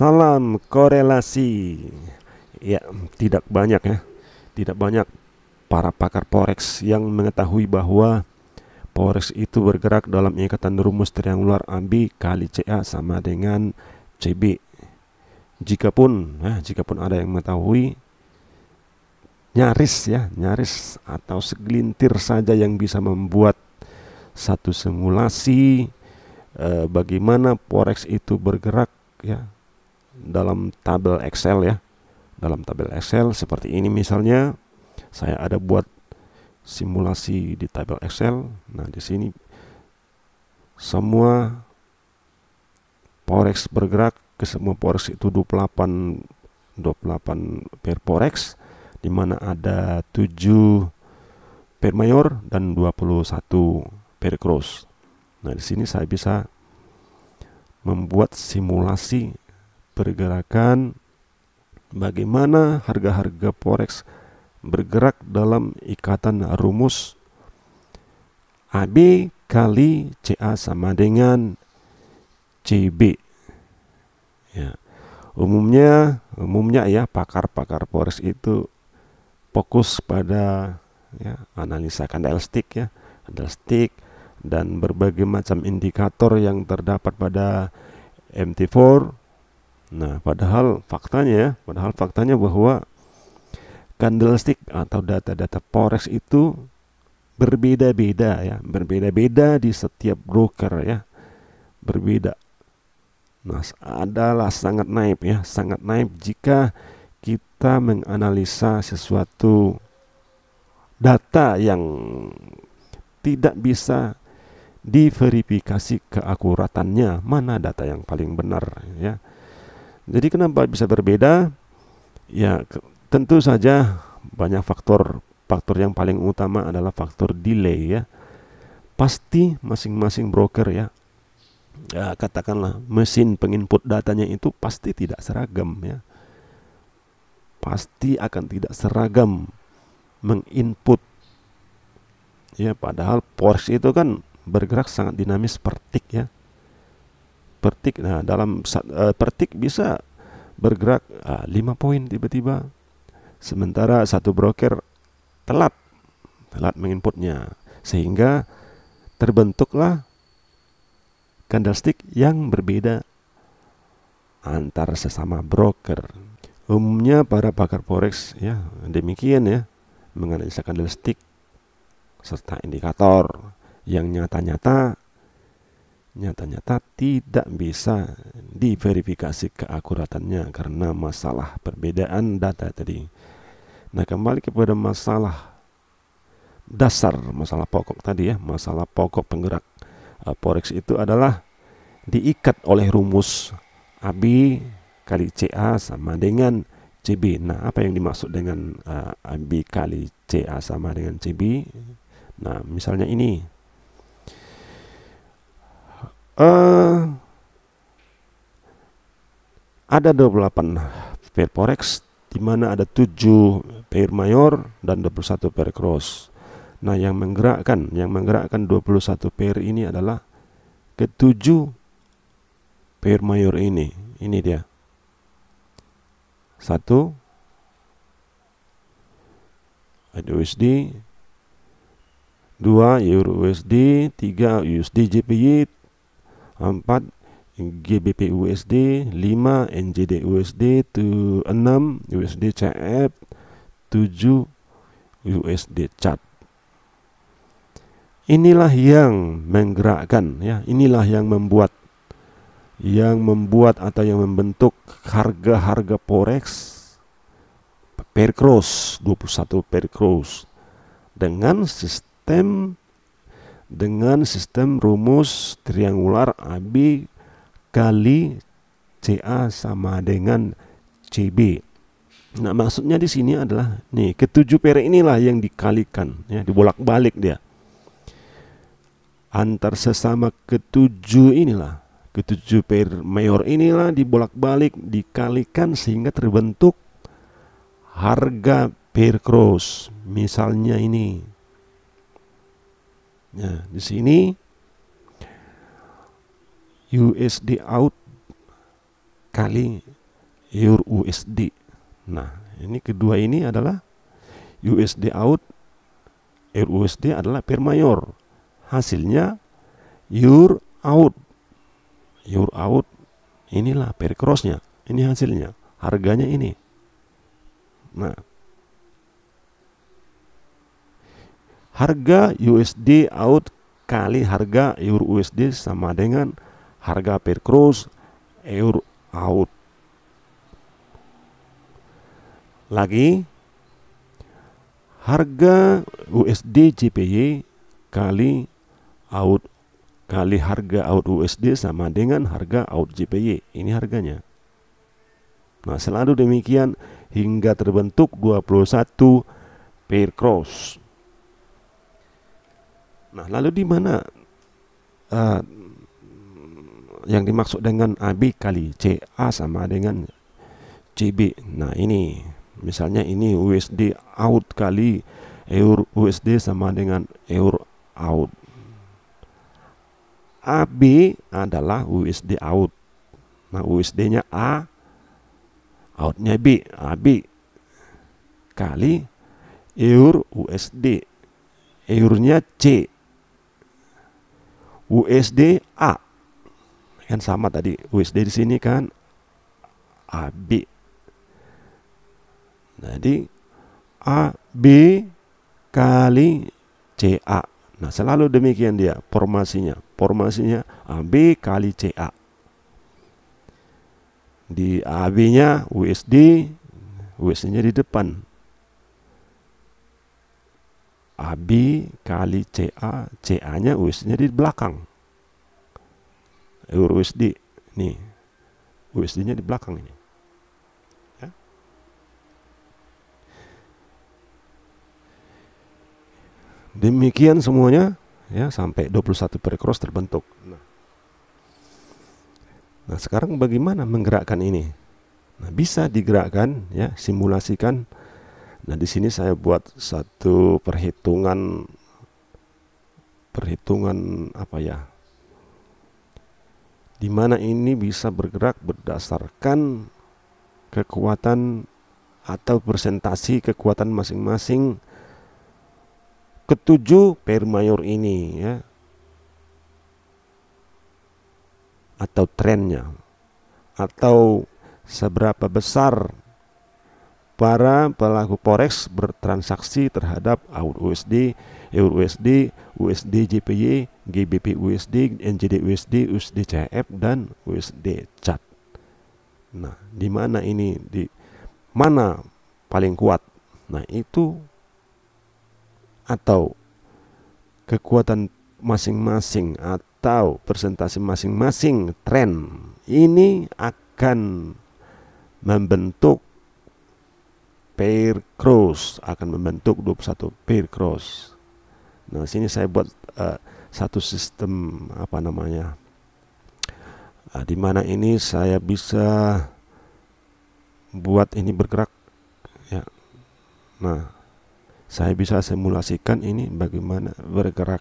Salam korelasi. Ya, tidak banyak ya. Tidak banyak para pakar forex yang mengetahui bahwa forex itu bergerak dalam ikatan rumus triangular AB kali CA sama dengan CB. Jikapun, nah, jikapun ada yang mengetahui nyaris ya, nyaris atau segelintir saja yang bisa membuat satu simulasi eh, bagaimana forex itu bergerak ya dalam tabel Excel ya. Dalam tabel Excel seperti ini misalnya saya ada buat simulasi di tabel Excel. Nah, di sini semua forex bergerak ke semua forex itu 28 28 pair forex di mana ada 7 pair mayor dan 21 pair cross. Nah, di sini saya bisa membuat simulasi pergerakan bagaimana harga-harga forex bergerak dalam ikatan rumus AB kali CA sama dengan CB. Ya. Umumnya umumnya ya pakar-pakar forex itu fokus pada ya analisa candlestick ya, candlestick dan berbagai macam indikator yang terdapat pada MT4 Nah, padahal faktanya, ya, padahal faktanya bahwa candlestick atau data-data forex itu berbeda-beda ya, berbeda-beda di setiap broker ya. Berbeda. Nah, adalah sangat naib ya, sangat naib jika kita menganalisa sesuatu data yang tidak bisa diverifikasi keakuratannya mana data yang paling benar ya jadi kenapa bisa berbeda? Ya tentu saja banyak faktor. Faktor yang paling utama adalah faktor delay ya. Pasti masing-masing broker ya, ya katakanlah mesin penginput datanya itu pasti tidak seragam ya. Pasti akan tidak seragam menginput. Ya padahal Porsche itu kan bergerak sangat dinamis per tick ya pertik nah dalam uh, eh, pertik bisa bergerak uh, ah, 5 poin tiba-tiba sementara satu broker telat telat menginputnya sehingga terbentuklah candlestick yang berbeda antar sesama broker umumnya para pakar forex ya demikian ya menganalisa candlestick serta indikator yang nyata-nyata nyata-nyata tidak bisa diverifikasi keakuratannya karena masalah perbedaan data tadi. Nah, kembali kepada masalah dasar, masalah pokok tadi ya, masalah pokok penggerak uh, forex itu adalah diikat oleh rumus AB kali CA sama dengan CB. Nah, apa yang dimaksud dengan uh, eh, AB kali CA sama dengan CB? Nah, misalnya ini uh, ada 28 pair forex di mana ada 7 pair mayor dan 21 pair cross. Nah, yang menggerakkan yang menggerakkan 21 pair ini adalah ketujuh pair mayor ini. Ini dia. 1 ada USD, 2 EURUSD 3 USD JPY, 4 GBPUSD, USD 5 NJDUSD, USD 6 USD CF 7 USD CAD inilah yang menggerakkan ya inilah yang membuat yang membuat atau yang membentuk harga-harga forex per cross 21 per cross dengan sistem dengan sistem rumus triangular AB kali CA sama dengan CB. Nah, maksudnya di sini adalah nih ketujuh pere inilah yang dikalikan ya, dibolak-balik dia. Antar sesama ketujuh inilah, ketujuh per mayor inilah dibolak-balik dikalikan sehingga terbentuk harga per cross. Misalnya ini Nah, di sini USD out kali EUR USD. Nah, ini kedua ini adalah USD out EUR USD adalah per mayor. Hasilnya EUR out. EUR out inilah per crossnya. Ini hasilnya. Harganya ini. Nah, harga USD out kali harga euro USD sama dengan harga per cross euro out lagi harga USD JPY kali out kali harga out USD sama dengan harga out JPY ini harganya nah selalu demikian hingga terbentuk 21 pair cross Nah, lalu di mana uh, yang dimaksud dengan AB kali CA sama dengan CB. Nah, ini misalnya ini USD out kali eur USD sama dengan eur out. AB adalah USD out. Nah, USD-nya A, out-nya B, AB kali eur USD. EUR-nya C, USD A kan sama tadi USD di sini kan AB jadi AB kali CA nah selalu demikian dia formasinya formasinya AB kali CA di AB nya USD USD nya di depan AB kali CA, CA-nya USD-nya di belakang. Euro USD nih. USD-nya di belakang ini. Ya. Demikian semuanya ya sampai 21 perikros terbentuk. Nah. Nah, sekarang bagaimana menggerakkan ini? Nah, bisa digerakkan ya, simulasikan Nah, di sini saya buat satu perhitungan perhitungan apa ya? Di mana ini bisa bergerak berdasarkan kekuatan atau presentasi kekuatan masing-masing ketujuh pair mayor ini ya atau trennya atau seberapa besar para pelaku forex bertransaksi terhadap AUD USD, EUR USD, USD JPY, GBP USD, NJD USD, USD CHF dan USD CAD. Nah, di mana ini di mana paling kuat? Nah, itu atau kekuatan masing-masing atau presentasi masing-masing tren ini akan membentuk pair cross akan membentuk 21 pair cross nah sini saya buat uh, satu sistem apa namanya uh, mana ini saya bisa buat ini bergerak ya nah saya bisa simulasikan ini bagaimana bergerak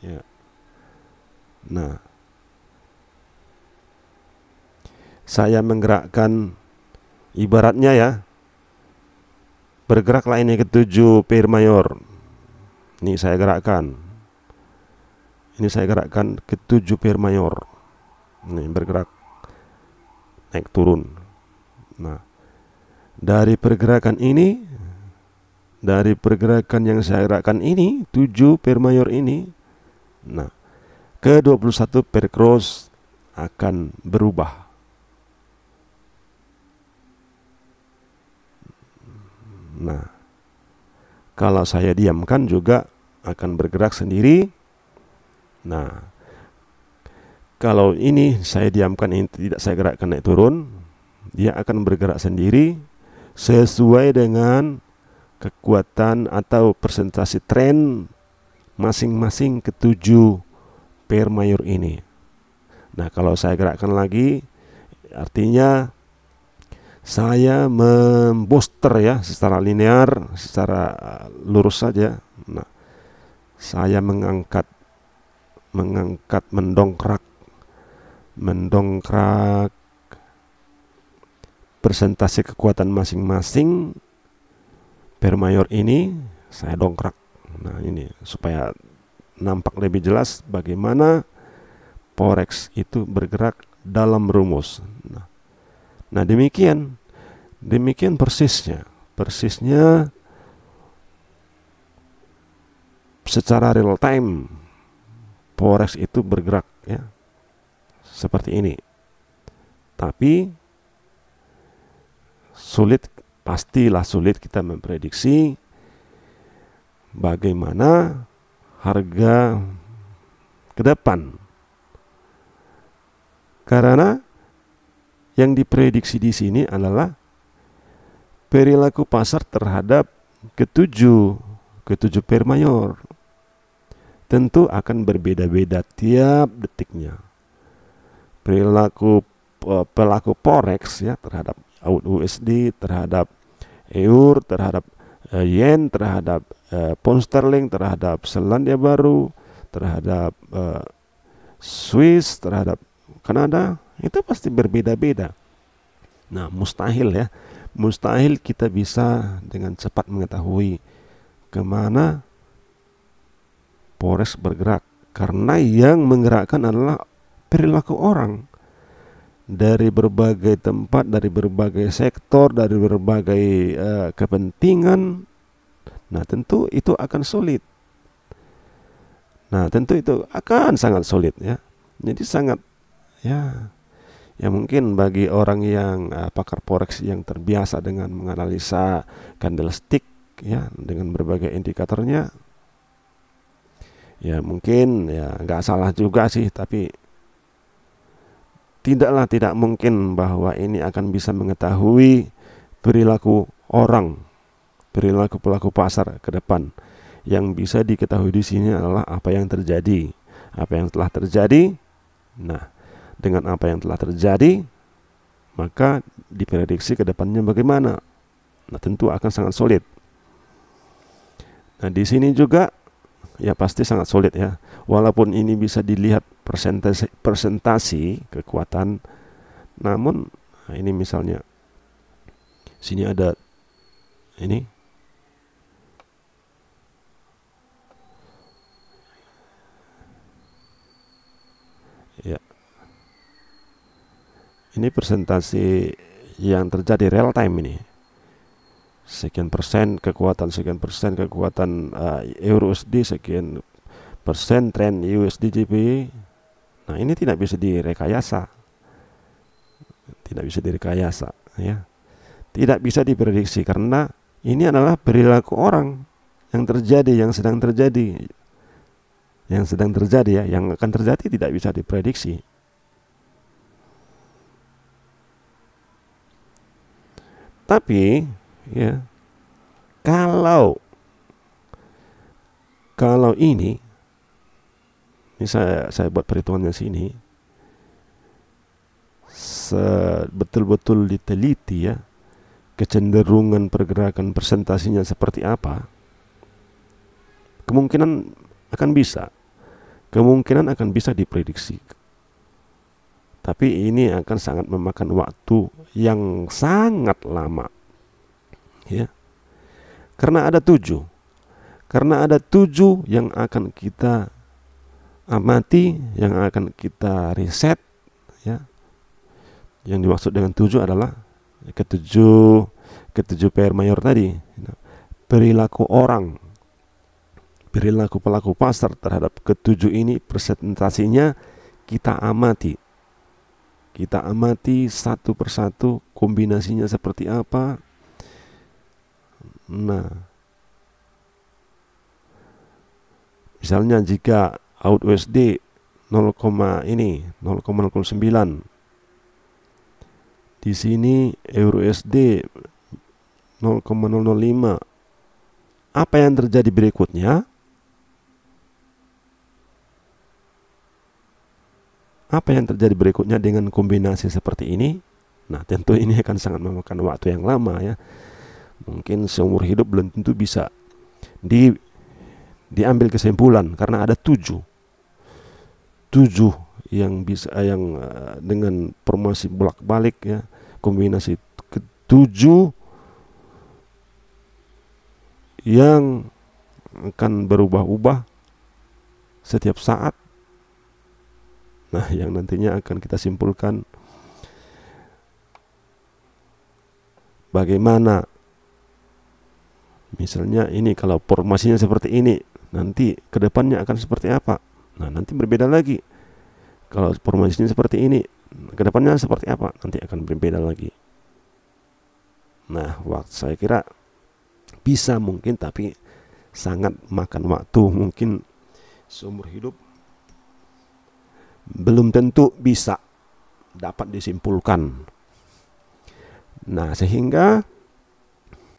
ya nah saya menggerakkan ibaratnya ya Bergerak lainnya ke tujuh pir mayor. Ini saya gerakkan. Ini saya gerakkan ke tujuh pir mayor. Ini bergerak naik turun. Nah, dari pergerakan ini dari pergerakan yang saya gerakkan ini tujuh per mayor ini nah ke 21 per cross akan berubah Nah, kalau saya diamkan juga akan bergerak sendiri. Nah, kalau ini saya diamkan ini tidak saya gerakkan naik turun, dia akan bergerak sendiri sesuai dengan kekuatan atau presentasi tren masing-masing ketujuh pair mayor ini. Nah, kalau saya gerakkan lagi artinya saya membooster ya secara linear, secara eh, lurus saja. Nah, saya mengangkat mengangkat mendongkrak mendongkrak persentase kekuatan masing-masing per mayor ini saya dongkrak. Nah, ini supaya nampak lebih jelas bagaimana forex itu bergerak dalam rumus. Nah, Nah, demikian demikian persisnya. Persisnya secara real time forex itu bergerak ya. Seperti ini. Tapi sulit pastilah sulit kita memprediksi bagaimana harga ke depan. Karena yang diprediksi di sini adalah perilaku pasar terhadap ketujuh, ketujuh mayor Tentu akan berbeda-beda tiap detiknya. Perilaku pelaku forex ya terhadap USD, terhadap eur, terhadap eh, yen, terhadap eh, pound sterling, terhadap Selandia Baru, terhadap eh, Swiss, terhadap Kanada, itu pasti berbeda-beda. Nah, mustahil ya. Mustahil kita bisa dengan cepat mengetahui kemana Polres bergerak karena yang menggerakkan adalah perilaku orang dari berbagai tempat, dari berbagai sektor, dari berbagai uh, kepentingan. Nah, tentu itu akan sulit. Nah, tentu itu akan sangat sulit ya. Jadi sangat ya Ya mungkin bagi orang yang uh, pakar forex yang terbiasa dengan menganalisa candlestick ya dengan berbagai indikatornya ya mungkin ya nggak salah juga sih tapi tidaklah tidak mungkin bahwa ini akan bisa mengetahui perilaku orang perilaku pelaku pasar ke depan yang bisa diketahui di sini adalah apa yang terjadi apa yang telah terjadi nah dengan apa yang telah terjadi, maka diprediksi ke depannya bagaimana. Nah, tentu akan sangat sulit. Nah, di sini juga ya pasti sangat sulit ya. Walaupun ini bisa dilihat persentase persentasi kekuatan namun nah ini misalnya sini ada ini ini presentasi yang terjadi real time ini sekian persen kekuatan sekian persen kekuatan uh, euro USD sekian persen tren USD nah ini tidak bisa direkayasa tidak bisa direkayasa ya tidak bisa diprediksi karena ini adalah perilaku orang yang terjadi yang sedang terjadi yang sedang terjadi ya yang akan terjadi tidak bisa diprediksi Tapi ya kalau kalau ini ini saya saya buat perhitungannya sini betul-betul diteliti ya kecenderungan pergerakan presentasinya seperti apa kemungkinan akan bisa kemungkinan akan bisa diprediksi tapi ini akan sangat memakan waktu yang sangat lama. Ya. Karena ada tujuh. Karena ada tujuh yang akan kita amati, yang akan kita riset. Ya. Yang dimaksud dengan tujuh adalah ketujuh ketujuh PR mayor tadi perilaku orang perilaku pelaku pasar terhadap ketujuh ini presentasinya kita amati kita amati satu persatu kombinasinya seperti apa. Nah, misalnya jika out USD 0, ini 0,09 di sini euro USD 0,005 apa yang terjadi berikutnya Apa yang terjadi berikutnya dengan kombinasi seperti ini? Nah, tentu ini akan sangat memakan waktu yang lama ya. Mungkin seumur hidup belum tentu bisa di diambil kesimpulan karena ada tujuh tujuh yang bisa yang eh, dengan formasi bolak balik ya kombinasi ketujuh yang akan berubah-ubah setiap saat Nah, yang nantinya akan kita simpulkan bagaimana misalnya ini kalau formasinya seperti ini, nanti kedepannya akan seperti apa? Nah, nanti berbeda lagi. Kalau formasinya seperti ini, kedepannya seperti apa? Nanti akan berbeda lagi. Nah, waktu saya kira bisa mungkin tapi sangat makan waktu mungkin seumur hidup belum tentu bisa dapat disimpulkan. Nah, sehingga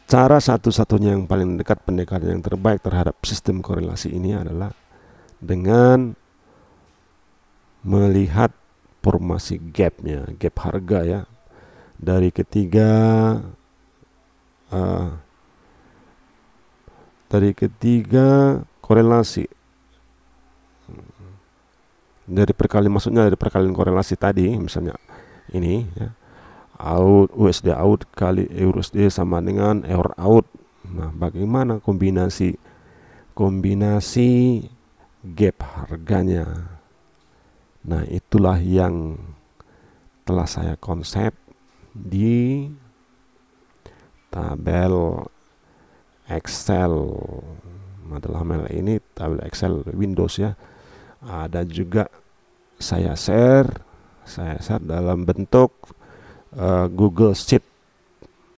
cara satu-satunya yang paling dekat pendekatan yang terbaik terhadap sistem korelasi ini adalah dengan melihat formasi gapnya, gap harga ya dari ketiga uh, dari ketiga korelasi dari perkalian maksudnya dari perkalian korelasi tadi misalnya ini ya out USD out kali EURUSD sama dengan EUR out nah bagaimana kombinasi kombinasi gap harganya nah itulah yang telah saya konsep di tabel Excel Madalah ini tabel Excel Windows ya dan juga saya share saya share dalam bentuk uh, Google Sheet